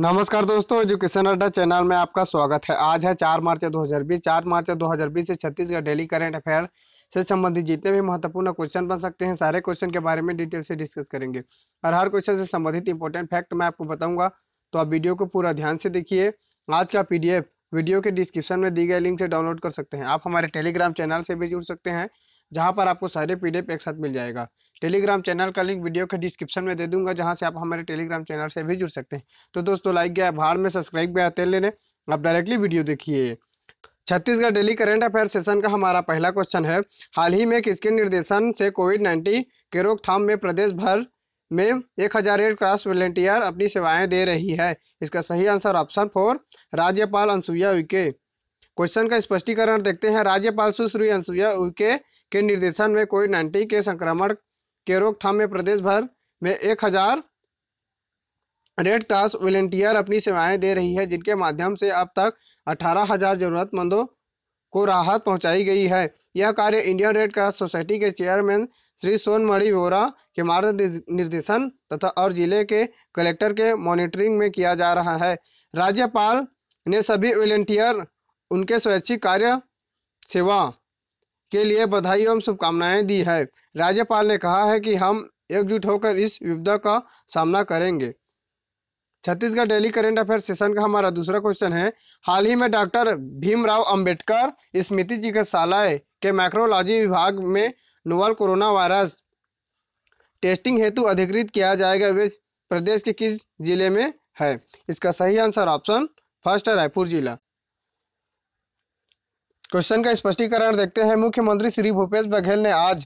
नमस्कार दोस्तों एजुकेशन अड्डा चैनल में आपका स्वागत है आज है चार मार्च 2020 चार मार्च 2020 से छत्तीसगढ़ डेली करंट अफेयर से संबंधित जितने भी महत्वपूर्ण क्वेश्चन बन सकते हैं सारे क्वेश्चन के बारे में डिटेल से डिस्कस करेंगे और हर क्वेश्चन से संबंधित इंपॉर्टेंट फैक्ट मैं आपको बताऊंगा तो आप वीडियो को पूरा ध्यान से देखिए आज का पी वीडियो के डिस्क्रिप्शन में दी गई लिंक से डाउनलोड कर सकते हैं आप हमारे टेलीग्राम चैनल से भी जुड़ सकते हैं जहाँ पर आपको सारे पी एक साथ मिल जाएगा टेलीग्राम चैनल का लिंक वीडियो के डिस्क्रिप्शन में दे दूंगा जहाँ से आप हमारे टेलीग्राम चैनल से भी जुड़ सकते हैं तो दोस्तों लाइक गया भाड़ में सब्सक्राइब गया तेल लेने आप डायरेक्टली वीडियो देखिए Chhattisgarh daily current affair session का हमारा पहला क्वेश्चन है हाल ही में किसके निर्देशन से कोविड नाइन्टीन के रोकथाम में प्रदेश भर में एक हज़ार एड क्रॉस वॉलेंटियर अपनी सेवाएं दे रही है इसका सही आंसर ऑप्शन फोर राज्यपाल अनुसुईया उइके क्वेश्चन का स्पष्टीकरण देखते हैं राज्यपाल सुश्री अनुसुईया उइके के निर्देशन में कोविड नाइन्टीन के संक्रमण के रोकथाम में प्रदेश भर में एक हज़ार रेड क्रॉस वॉलेंटियर अपनी सेवाएं दे रही है जिनके माध्यम से अब तक अठारह हज़ार ज़रूरतमंदों को राहत पहुंचाई गई है यह कार्य इंडियन रेड क्रॉस सोसाइटी के चेयरमैन श्री सोनमणि वोरा के मार्ग निर्देशन तथा और जिले के कलेक्टर के मॉनिटरिंग में किया जा रहा है राज्यपाल ने सभी वॉलेंटियर उनके स्वैच्छिक कार्य सेवा के लिए बधाई एवं शुभकामनाएं दी है राज्यपाल ने कहा है कि हम एकजुट होकर इस विपदा का सामना करेंगे Chhattisgarh daily current affair session का हमारा दूसरा क्वेश्चन है हाल ही में डॉक्टर भीमराव अंबेडकर स्मृति चिकित्सालय के माइक्रोलॉजी विभाग में नोवल कोरोना वायरस टेस्टिंग हेतु अधिकृत किया जाएगा वे प्रदेश के किस जिले में है इसका सही आंसर ऑप्शन फर्स्ट है रायपुर जिला क्वेश्चन का स्पष्टीकरण देखते हैं मुख्यमंत्री श्री भूपेश बघेल ने आज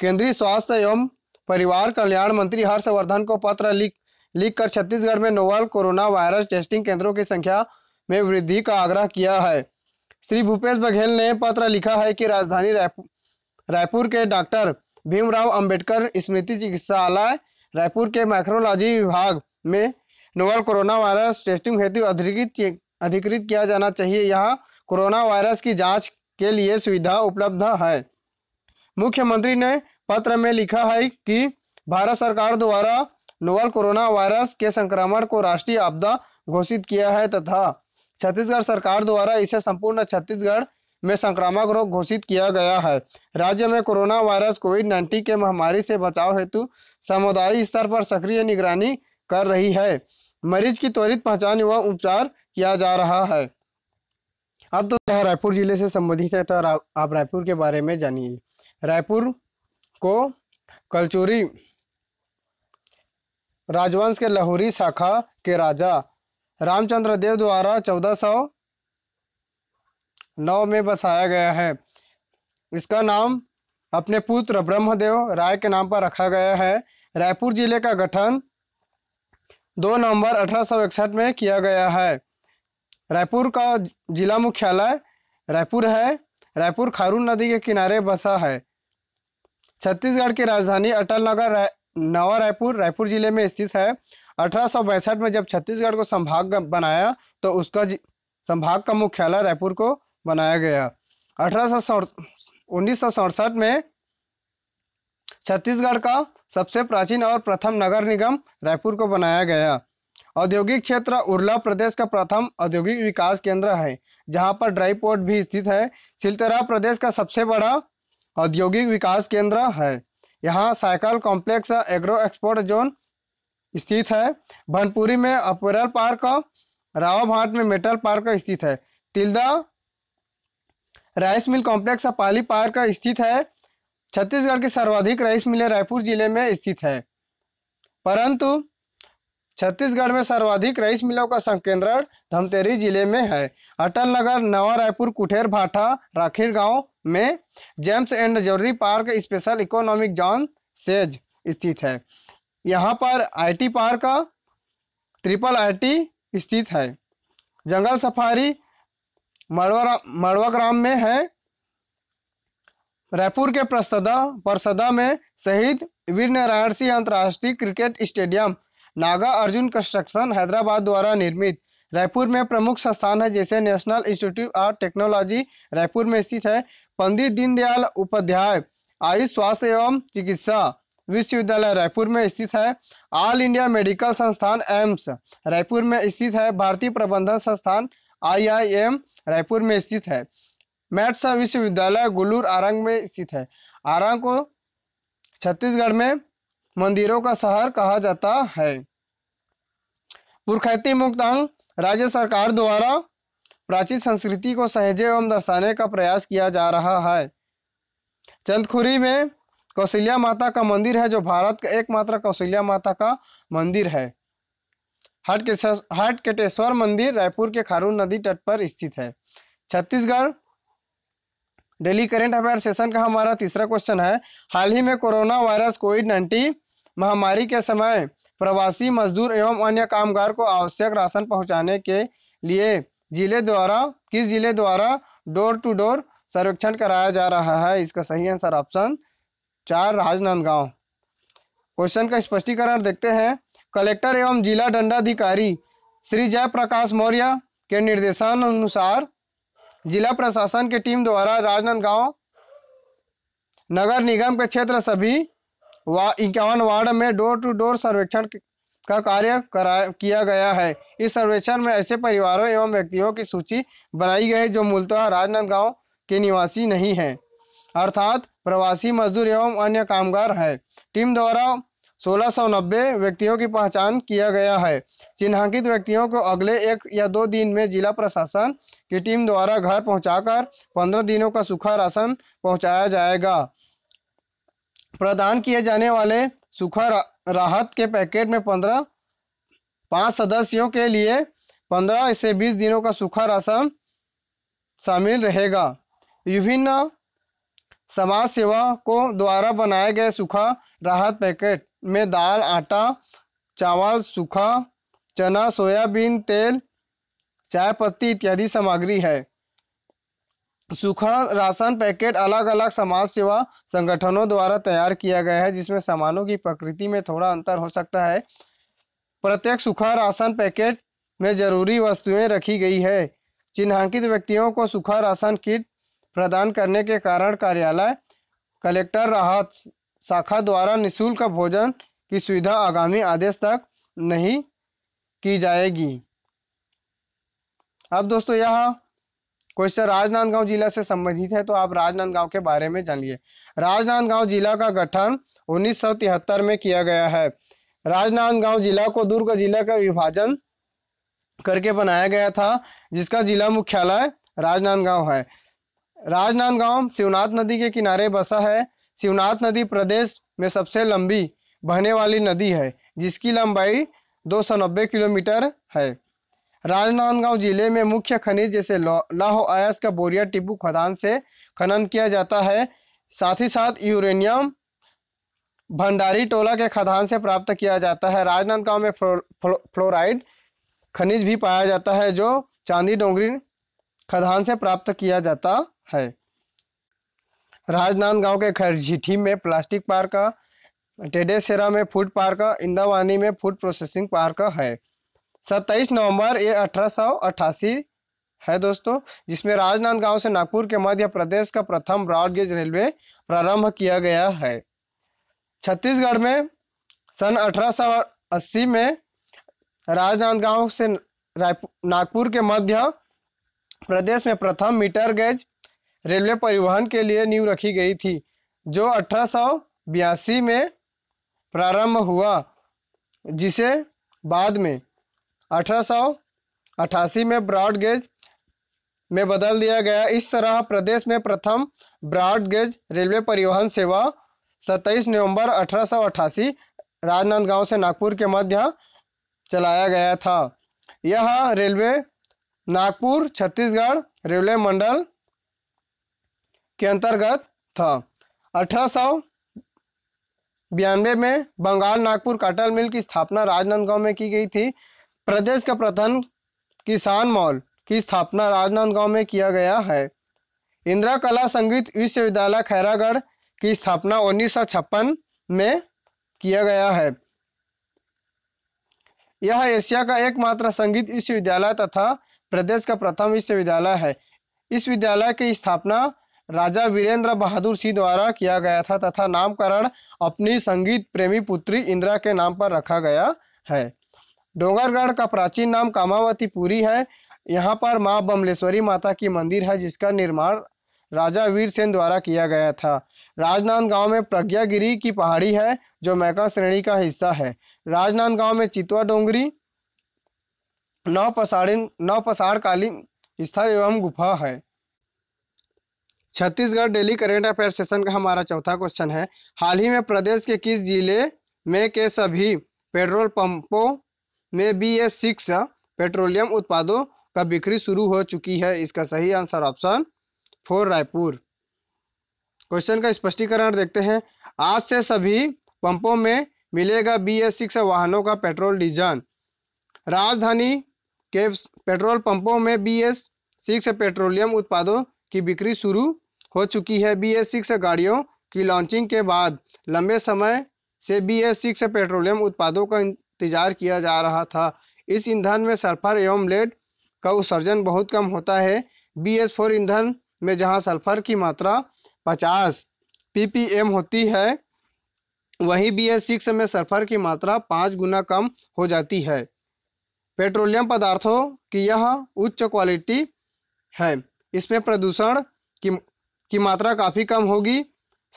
केंद्रीय स्वास्थ्य एवं परिवार कल्याण मंत्री हर्षवर्धन को पत्र लिख लिख कर छत्तीसगढ़ में नोवल कोरोना वायरस टेस्टिंग केंद्रों की संख्या में वृद्धि का आग्रह किया है श्री भूपेश बघेल ने पत्र लिखा है कि राजधानी रायपुर रायपुर के डॉक्टर भीमराव अंबेडकर स्मृति चिकित्सालय रायपुर के माइक्रोलॉजी विभाग में नोवल कोरोना वायरस टेस्टिंग हेतु अधिकृत अधिकृत किया जाना चाहिए यहाँ कोरोना वायरस की जांच के लिए सुविधा उपलब्ध है मुख्यमंत्री ने पत्र में लिखा है कि भारत सरकार द्वारा नोवल कोरोना वायरस के संक्रमण को राष्ट्रीय आपदा घोषित किया है तथा छत्तीसगढ़ सरकार द्वारा इसे संपूर्ण छत्तीसगढ़ में संक्रामक रोग घोषित किया गया है राज्य में कोरोना वायरस कोविड नाइन्टीन के महामारी से बचाव हेतु समुदाय स्तर पर सक्रिय निगरानी कर रही है मरीज की त्वरित पहचान व उपचार किया जा रहा है अब तो रायपुर जिले से संबंधित है तो रा, आप रायपुर के बारे में जानिए रायपुर को कलचोरी राजवंश के लाहौरी शाखा के राजा रामचंद्र देव द्वारा चौदह सौ नौ में बसाया गया है इसका नाम अपने पुत्र ब्रह्मदेव राय के नाम पर रखा गया है रायपुर जिले का गठन दो नवंबर अठारह में किया गया है रायपुर का जिला मुख्यालय रायपुर है रायपुर खारून नदी के किनारे बसा है छत्तीसगढ़ की राजधानी अटल नगर नवा रायपुर रायपुर जिले में स्थित है अठारह में जब छत्तीसगढ़ को संभाग बनाया तो उसका संभाग का मुख्यालय रायपुर को बनाया गया अठारह सौ में छत्तीसगढ़ का सबसे प्राचीन और प्रथम नगर निगम रायपुर को बनाया गया औद्योगिक क्षेत्र उर्ला प्रदेश का प्रथम औद्योगिक विकास केंद्र है जहां पर ड्राई पोर्ट भी स्थित है सिलतरा प्रदेश का सबसे बड़ा औद्योगिक विकास केंद्र है यहाँ cycle complex agro export zone स्थित है भनपुरी में अपरल पार्क रावा भाट में मेटल पार्क स्थित है तिल्दा राइस मिल कॉम्प्लेक्स पाली पार्क स्थित है छत्तीसगढ़ की सर्वाधिक राइस मिलें रायपुर जिले में स्थित है परंतु छत्तीसगढ़ में सर्वाधिक राइस मिलों का संकेंद्रण धमतेरी जिले में है अटल नगर नवा रायपुर कुठेर भाटा राखीर गांव में gems and jewellery park special economic zone SEZ स्थित है यहाँ पर आईटी पार्क ट्रिपल आईटी स्थित है जंगल सफारी मड़वा मड़वा ग्राम में है रायपुर के प्रसदा परसदा में शहीद वीर नारायण सिंह अंतर्राष्ट्रीय cricket stadium Nagarjuna construction Hyderabad द्वारा निर्मित रायपुर में प्रमुख संस्थान है जैसे National Institute of Technology Raipur में स्थित है पंडित दीनदयाल उपाध्याय आयुष स्वास्थ्य एवं चिकित्सा विश्वविद्यालय रायपुर में स्थित है ऑल इंडिया मेडिकल संस्थान एम्स रायपुर में स्थित है भारतीय प्रबंधन संस्थान आईआईएम रायपुर में स्थित है मैट्सा विश्वविद्यालय गुलूर आरंग में स्थित है आरंग को छत्तीसगढ़ में मंदिरों का शहर कहा जाता है पुरखैती मुक्त अंग राज्य सरकार द्वारा प्राचीन संस्कृति को सहेजे एवं दर्शाने का प्रयास किया जा रहा है चंदखुरी में कौशल्या माता का मंदिर है जो भारत का एकमात्र कौशल्या माता का मंदिर है हट हटकेटेश्वर मंदिर रायपुर के खारून नदी तट पर स्थित है Chhattisgarh daily current affair session का हमारा तीसरा क्वेश्चन है हाल ही में कोरोना वायरस कोविड नाइन्टीन महामारी के समय प्रवासी मजदूर एवं अन्य कामगार को आवश्यक राशन पहुंचाने के लिए जिले द्वारा किस जिले द्वारा डोर टू डोर सर्वेक्षण कराया जा रहा है इसका सही आंसर ऑप्शन चार राजनांदगांव क्वेश्चन का स्पष्टीकरण देखते हैं कलेक्टर एवं जिला दंडाधिकारी श्री जयप्रकाश मौर्य के निर्देशन अनुसार जिला प्रशासन की टीम द्वारा राजनांदगांव नगर निगम के क्षेत्र सभी इक्यावन वार्ड में डोर टू डोर सर्वेक्षण का कार्य किया गया है इस सर्वेक्षण में ऐसे परिवारों एवं व्यक्तियों की सूची बनाई गई जो मूलतः राजनांदगांव के निवासी नहीं हैं अर्थात प्रवासी मजदूर एवं अन्य कामगार है टीम द्वारा सोलह सौ नब्बे व्यक्तियों की पहचान किया गया है चिन्हांकित व्यक्तियों को अगले एक या दो दिन में जिला प्रशासन की टीम द्वारा घर पहुंचाकर पंद्रह दिनों का सूखा राशन पहुंचाया जाएगा प्रदान किए जाने वाले सूखा राहत के पैकेट में पंद्रह पाँच सदस्यों के लिए पंद्रह से बीस दिनों का सूखा राशन शामिल रहेगा विभिन्न समाज सेवा को द्वारा बनाए गए सूखा राहत पैकेट में दाल आटा चावल सूखा चना सोयाबीन तेल चाय पत्ती इत्यादि सामग्री है सूखा राशन पैकेट अलग अलग समाज सेवा संगठनों द्वारा तैयार किया गया है जिसमें सामानों की प्रकृति में थोड़ा अंतर हो सकता है प्रत्येक सूखा राशन पैकेट में जरूरी वस्तुएं रखी गई है चिन्हांकित व्यक्तियों को सूखा राशन किट प्रदान करने के कारण कार्यालय कलेक्टर राहत शाखा द्वारा निःशुल्क भोजन की सुविधा आगामी आदेश तक नहीं की जाएगी अब दोस्तों यह क्वेश्चन राजनांदगांव जिला से संबंधित है तो आप राजनांदगांव के बारे में जानिए राजनांदगांव जिला का गठन 1973 में किया गया है राजनांदगांव जिला को दुर्ग जिला का विभाजन करके बनाया गया था जिसका जिला मुख्यालय राजनांदगांव है राजनांदगांव शिवनाथ नदी के किनारे बसा है शिवनाथ नदी प्रदेश में सबसे लंबी बहने वाली नदी है जिसकी लंबाई दो किलोमीटर है राजनांदगांव जिले में मुख्य खनिज जैसे लाहो आयस का बोरिया टिब्बू खदान से खनन किया जाता है साथ ही साथ यूरेनियम भंडारी टोला के खदान से प्राप्त किया जाता है राजनांदगांव में फ्लो, फ्लो, फ्लोराइड खनिज भी पाया जाता है जो चांदी डोंगरी खदान से प्राप्त किया जाता है राजनांदगांव के खरझिठी में प्लास्टिक पार्क टेडेसेरा में फूड पार्क इंदावानी में फूड प्रोसेसिंग पार्क है सत्ताईस नवंबर ये अठारह है दोस्तों जिसमें राजनांदगांव से नागपुर के मध्य प्रदेश का प्रथम ब्रॉडगेज रेलवे प्रारंभ किया गया है छत्तीसगढ़ में सन 1880 में राजनांदगांव से नागपुर के मध्य प्रदेश में प्रथम मीटर गेज रेलवे परिवहन के लिए नींव रखी गई थी जो अठारह में प्रारंभ हुआ जिसे बाद में अठारह में ब्रॉड गेज में बदल दिया गया इस तरह प्रदेश में प्रथम ब्रॉड गेज रेलवे परिवहन सेवा 27 नवंबर अठारह राजनांदगांव से नागपुर के मध्य चलाया गया था यह रेलवे नागपुर छत्तीसगढ़ रेलवे मंडल के अंतर्गत था अठारह में बंगाल नागपुर काटल मिल की स्थापना राजनांदगांव में की गई थी प्रदेश का प्रथम किसान मॉल की स्थापना राजनांदगांव में किया गया है इंदिरा कला संगीत विश्वविद्यालय खैरागढ़ की स्थापना उन्नीस में किया गया है यह एशिया का एकमात्र संगीत विश्वविद्यालय तथा प्रदेश का प्रथम विश्वविद्यालय है इस विद्यालय की स्थापना राजा वीरेंद्र बहादुर सिंह द्वारा किया गया था तथा नामकरण अपनी संगीत प्रेमी पुत्री इंदिरा के नाम पर रखा गया है डोंगरगढ़ का प्राचीन नाम कामावती पुरी है यहाँ पर माँ बमलेश्वरी माता की मंदिर है जिसका निर्माण राजा वीर सेन द्वारा किया गया था राजनांद गांव में प्रज्ञागिरी की पहाड़ी है जो मैका श्रेणी का हिस्सा है राजनांद गांव में चितवा डोंगरी नौपसाड़िन नौपसाड़ कालीन स्थल एवं गुफा है Chhattisgarh daily current affair session का हमारा चौथा क्वेश्चन है हाल ही में प्रदेश के किस जिले में के सभी पेट्रोल पंपों में बी एस सिक्स पेट्रोलियम उत्पादों का बिक्री शुरू हो चुकी है इसका सही answer option four Raipur question का स्पष्टीकरण देखते हैं आज से सभी पंपों में मिलेगा बी एस सिक्स वाहनों का पेट्रोल डीजल राजधानी के पेट्रोल पंपों में बी एस सिक्स पेट्रोलियम उत्पादों की बिक्री शुरू हो चुकी है बी एस सिक्स गाड़ियों की लॉन्चिंग के बाद लंबे समय से बी एस सिक्स पेट्रोलियम उत्पादों का इंतजार किया जा रहा था इस ईंधन में सल्फर एवं लेड का उत्सर्जन बहुत कम होता है बी एस फोर ईंधन में जहाँ सल्फर की मात्रा 50 ppm होती है वहीं बी एस सिक्स में सल्फर की मात्रा पाँच गुना कम हो जाती है पेट्रोलियम पदार्थों की यह उच्च क्वालिटी है इसमें प्रदूषण की की मात्रा काफ़ी कम होगी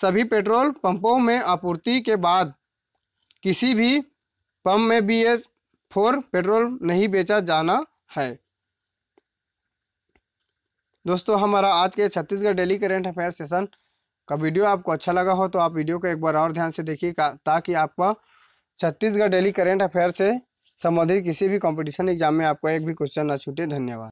सभी पेट्रोल पंपों में आपूर्ति के बाद किसी भी पंप में बी एस फोर पेट्रोल नहीं बेचा जाना है दोस्तों हमारा आज के Chhattisgarh daily current affair session का वीडियो आपको अच्छा लगा हो तो आप वीडियो को एक बार और ध्यान से देखिए ताकि आपका छत्तीसगढ़ डेली करेंट अफेयर से संबंधित किसी भी कंपटीशन एग्जाम में आपका एक भी क्वेश्चन ना छूटे धन्यवाद